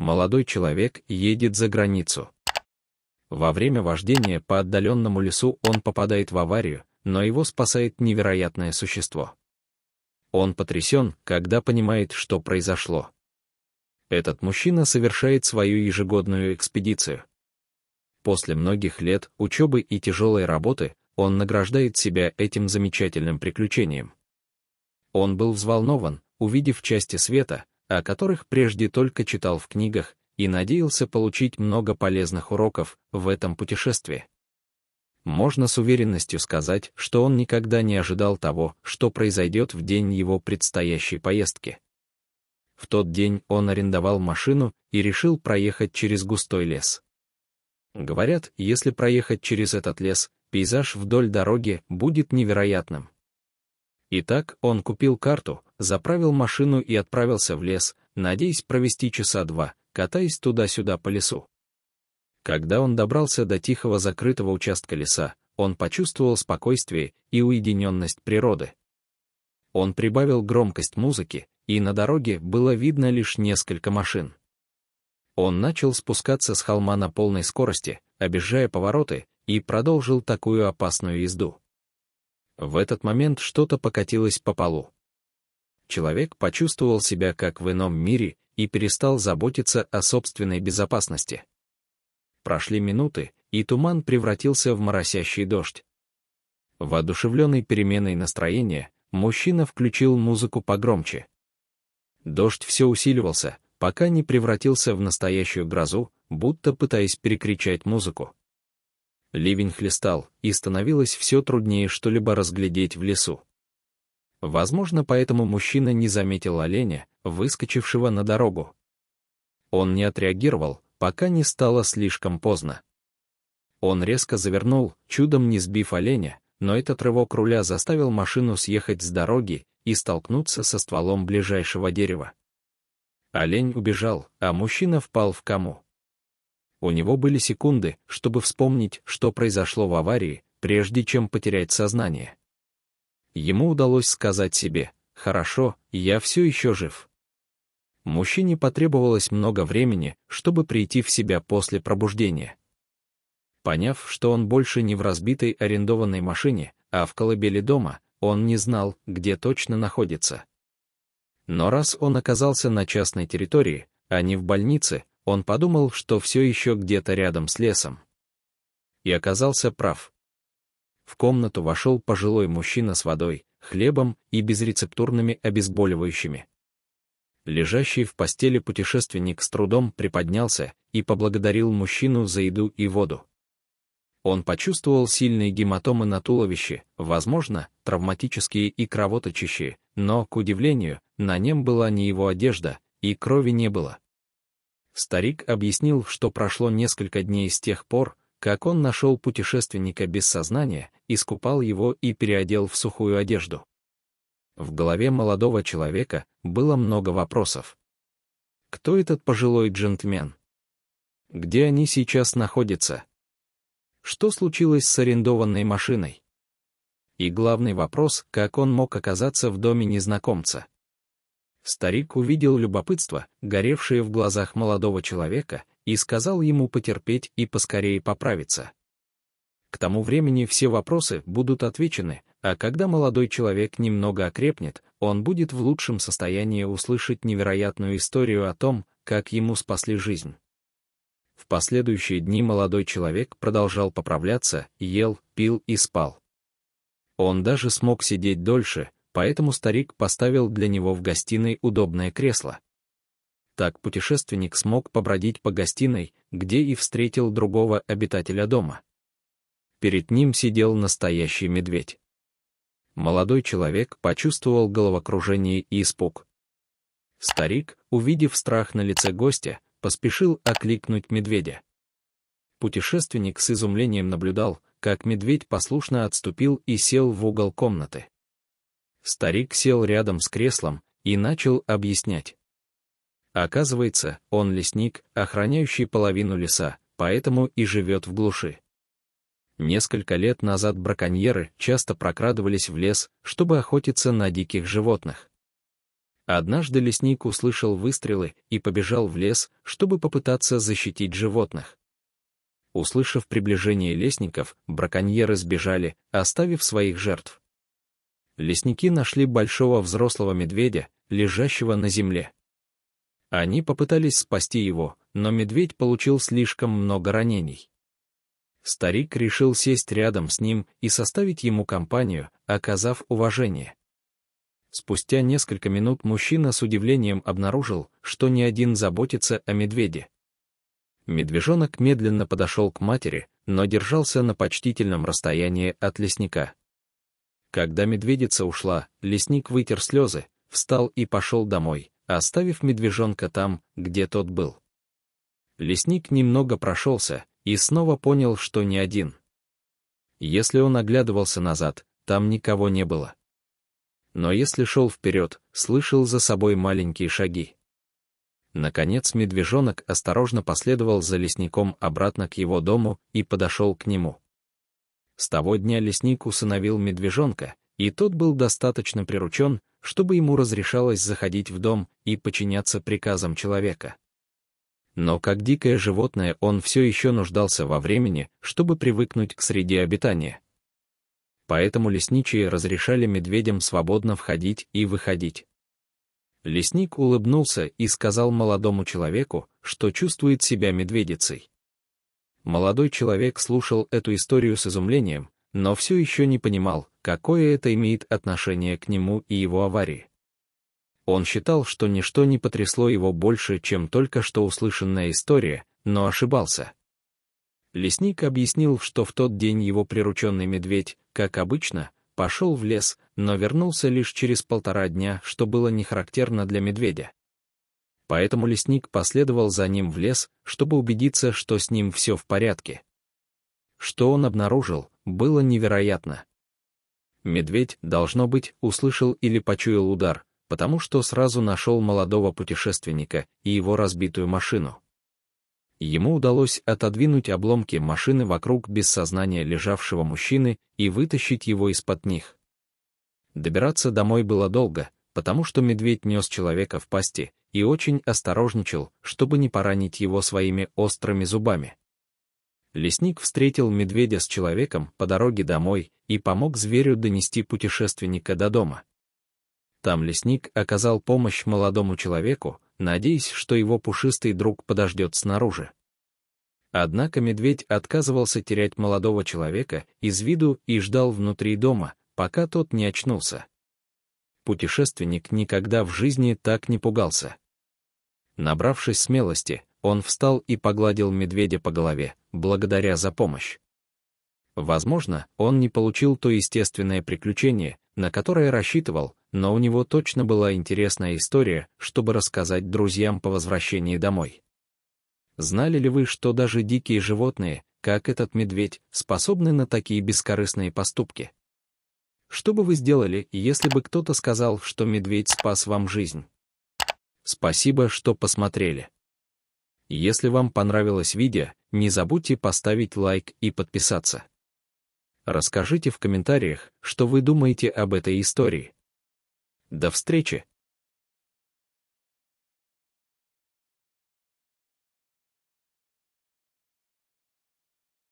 молодой человек едет за границу. Во время вождения по отдаленному лесу он попадает в аварию, но его спасает невероятное существо. Он потрясен, когда понимает, что произошло. Этот мужчина совершает свою ежегодную экспедицию. После многих лет учебы и тяжелой работы он награждает себя этим замечательным приключением. Он был взволнован, увидев части света, о которых прежде только читал в книгах и надеялся получить много полезных уроков в этом путешествии. Можно с уверенностью сказать, что он никогда не ожидал того, что произойдет в день его предстоящей поездки. В тот день он арендовал машину и решил проехать через густой лес. Говорят, если проехать через этот лес, пейзаж вдоль дороги будет невероятным. Итак, он купил карту, заправил машину и отправился в лес, надеясь провести часа два, катаясь туда-сюда по лесу. Когда он добрался до тихого закрытого участка леса, он почувствовал спокойствие и уединенность природы. Он прибавил громкость музыки, и на дороге было видно лишь несколько машин. Он начал спускаться с холма на полной скорости, объезжая повороты, и продолжил такую опасную езду. В этот момент что-то покатилось по полу. Человек почувствовал себя как в ином мире и перестал заботиться о собственной безопасности. Прошли минуты, и туман превратился в моросящий дождь. Воодушевленный переменой настроения, мужчина включил музыку погромче. Дождь все усиливался, пока не превратился в настоящую грозу, будто пытаясь перекричать музыку. Ливень хлестал, и становилось все труднее что-либо разглядеть в лесу. Возможно, поэтому мужчина не заметил оленя, выскочившего на дорогу. Он не отреагировал, пока не стало слишком поздно. Он резко завернул, чудом не сбив оленя, но этот рывок руля заставил машину съехать с дороги и столкнуться со стволом ближайшего дерева. Олень убежал, а мужчина впал в кому. У него были секунды, чтобы вспомнить, что произошло в аварии, прежде чем потерять сознание. Ему удалось сказать себе «Хорошо, я все еще жив». Мужчине потребовалось много времени, чтобы прийти в себя после пробуждения. Поняв, что он больше не в разбитой арендованной машине, а в колыбели дома, он не знал, где точно находится. Но раз он оказался на частной территории, а не в больнице, он подумал, что все еще где-то рядом с лесом. И оказался прав. В комнату вошел пожилой мужчина с водой, хлебом и безрецептурными обезболивающими. Лежащий в постели путешественник с трудом приподнялся и поблагодарил мужчину за еду и воду. Он почувствовал сильные гематомы на туловище, возможно, травматические и кровоточащие, но, к удивлению, на нем была не его одежда, и крови не было. Старик объяснил, что прошло несколько дней с тех пор, как он нашел путешественника без сознания, искупал его и переодел в сухую одежду. В голове молодого человека было много вопросов. Кто этот пожилой джентльмен? Где они сейчас находятся? Что случилось с арендованной машиной? И главный вопрос, как он мог оказаться в доме незнакомца? Старик увидел любопытство, горевшее в глазах молодого человека, и сказал ему потерпеть и поскорее поправиться. К тому времени все вопросы будут отвечены, а когда молодой человек немного окрепнет, он будет в лучшем состоянии услышать невероятную историю о том, как ему спасли жизнь. В последующие дни молодой человек продолжал поправляться, ел, пил и спал. Он даже смог сидеть дольше, поэтому старик поставил для него в гостиной удобное кресло. Так путешественник смог побродить по гостиной, где и встретил другого обитателя дома. Перед ним сидел настоящий медведь. Молодой человек почувствовал головокружение и испуг. Старик, увидев страх на лице гостя, поспешил окликнуть медведя. Путешественник с изумлением наблюдал, как медведь послушно отступил и сел в угол комнаты. Старик сел рядом с креслом и начал объяснять. Оказывается, он лесник, охраняющий половину леса, поэтому и живет в глуши. Несколько лет назад браконьеры часто прокрадывались в лес, чтобы охотиться на диких животных. Однажды лесник услышал выстрелы и побежал в лес, чтобы попытаться защитить животных. Услышав приближение лесников, браконьеры сбежали, оставив своих жертв лесники нашли большого взрослого медведя, лежащего на земле. Они попытались спасти его, но медведь получил слишком много ранений. Старик решил сесть рядом с ним и составить ему компанию, оказав уважение. Спустя несколько минут мужчина с удивлением обнаружил, что ни один заботится о медведе. Медвежонок медленно подошел к матери, но держался на почтительном расстоянии от лесника. Когда медведица ушла, лесник вытер слезы, встал и пошел домой, оставив медвежонка там, где тот был. Лесник немного прошелся и снова понял, что не один. Если он оглядывался назад, там никого не было. Но если шел вперед, слышал за собой маленькие шаги. Наконец медвежонок осторожно последовал за лесником обратно к его дому и подошел к нему. С того дня лесник усыновил медвежонка, и тот был достаточно приручен, чтобы ему разрешалось заходить в дом и подчиняться приказам человека. Но как дикое животное он все еще нуждался во времени, чтобы привыкнуть к среде обитания. Поэтому лесничие разрешали медведям свободно входить и выходить. Лесник улыбнулся и сказал молодому человеку, что чувствует себя медведицей. Молодой человек слушал эту историю с изумлением, но все еще не понимал, какое это имеет отношение к нему и его аварии. Он считал, что ничто не потрясло его больше, чем только что услышанная история, но ошибался. Лесник объяснил, что в тот день его прирученный медведь, как обычно, пошел в лес, но вернулся лишь через полтора дня, что было не характерно для медведя поэтому лесник последовал за ним в лес, чтобы убедиться, что с ним все в порядке. Что он обнаружил, было невероятно. Медведь, должно быть, услышал или почуял удар, потому что сразу нашел молодого путешественника и его разбитую машину. Ему удалось отодвинуть обломки машины вокруг без сознания лежавшего мужчины и вытащить его из-под них. Добираться домой было долго, потому что медведь нес человека в пасти, и очень осторожничал, чтобы не поранить его своими острыми зубами. Лесник встретил медведя с человеком по дороге домой и помог зверю донести путешественника до дома. Там лесник оказал помощь молодому человеку, надеясь, что его пушистый друг подождет снаружи. Однако медведь отказывался терять молодого человека из виду и ждал внутри дома, пока тот не очнулся путешественник никогда в жизни так не пугался. Набравшись смелости, он встал и погладил медведя по голове, благодаря за помощь. Возможно, он не получил то естественное приключение, на которое рассчитывал, но у него точно была интересная история, чтобы рассказать друзьям по возвращении домой. Знали ли вы, что даже дикие животные, как этот медведь, способны на такие бескорыстные поступки? Что бы вы сделали, если бы кто-то сказал, что медведь спас вам жизнь? Спасибо, что посмотрели. Если вам понравилось видео, не забудьте поставить лайк и подписаться. Расскажите в комментариях, что вы думаете об этой истории. До встречи!